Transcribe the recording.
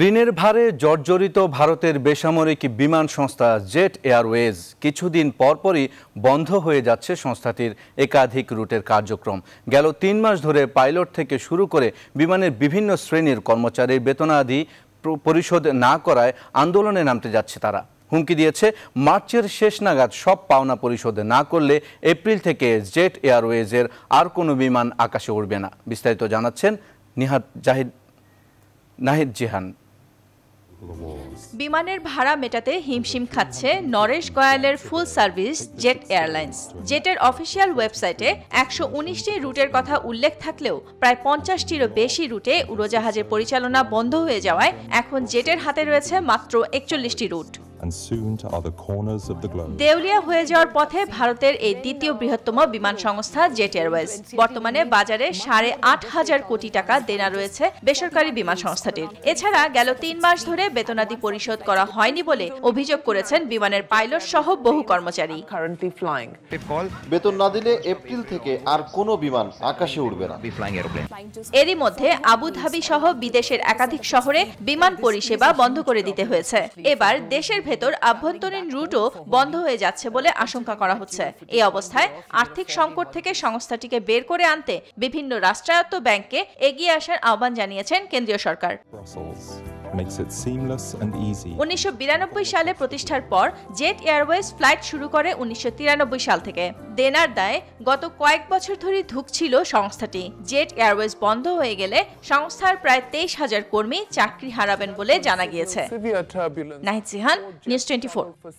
ঋণের ভারে জর্জরিত ভারতের বেসামরিক বিমান সংস্থা জেট এয়ারওয়েজ কিছুদিন পরপরই বন্ধ হয়ে যাচ্ছে সংস্থাটির একাধিক রুটের কার্যক্রম গেল তিন মাস ধরে পাইলট থেকে শুরু করে বিমানের বিভিন্ন শ্রেণীর কর্মচারীর বেতনাদি পরিশোধ না করায় আন্দোলনে নামতে যাচ্ছে তারা হুমকি দিয়েছে মার্চের শেষ নাগাদ সব পাওনা পরিশোধ না করলে এপ্রিল থেকে জেট এয়ারওয়েজের আর কোনো বিমান আকাশে উড়বে না বিস্তারিত জানাচ্ছেন নিহাত জাহিদ নাহিদ জিহান বিমানের ভাড়া মেটাতে হিমশিম খাচ্ছে নরেশ গয়ালের ফুল সার্ভিস জেট এয়ারলাইন্স জেটের অফিসিয়াল ওয়েবসাইটে একশো উনিশটি রুটের কথা উল্লেখ থাকলেও প্রায় পঞ্চাশটিরও বেশি রুটে উড়োজাহাজের পরিচালনা বন্ধ হয়ে যাওয়ায় এখন জেটের হাতে রয়েছে মাত্র একচল্লিশটি route and soon to other corners of the globe. দেউলিয়া হয়ে যাওয়ার পথে ভারতের এই দ্বিতীয় বৃহত্তম বিমান সংস্থা জেট এয়ারওয়েজ বর্তমানে বাজারে সাড়ে আট হাজার কোটি টাকা দেনা রয়েছে বেসরকারি বিমান সংস্থাটির এছাড়া গেল তিন মাস ধরে বেতনাদি পরিশোধ করা হয়নি বলে অভিযোগ করেছেন বিমানের পাইলট সহ বহু কর্মচারী বেতন না দিলে এপ্রিল থেকে আর কোনো বিমান আকাশে উঠবে না এরই মধ্যে আবুধাবি সহ বিদেশের একাধিক শহরে বিমান পরিষেবা বন্ধ করে দিতে হয়েছে এবার দেশের ভেতর আভ্যন্তরীণ রুটও বন্ধ হয়ে যাচ্ছে বলে আশঙ্কা করা হচ্ছে এই অবস্থায় আর্থিক সংকট থেকে সংস্থাটিকে বের করে আনতে বিভিন্ন রাষ্ট্রায়ত্ত ব্যাংককে এগিয়ে আসার আহ্বান জানিয়েছেন কেন্দ্রীয় সরকার makes it seamless and easy. 1992 সালে প্রতিষ্ঠার পর জেট এয়ারওয়েজ ফ্লাইট শুরু করে 1993 সাল থেকে দেনার দায়ে গত কয়েক বছর ধরে ধুকছিল সংস্থাটি জেট এয়ারওয়েজ বন্ধ হয়ে গেলে সংস্থার প্রায় তেইশ হাজার কর্মী চাকরি হারাবেন বলে জানা গিয়েছে নাহিদ সিহান নিউজ টোয়েন্টি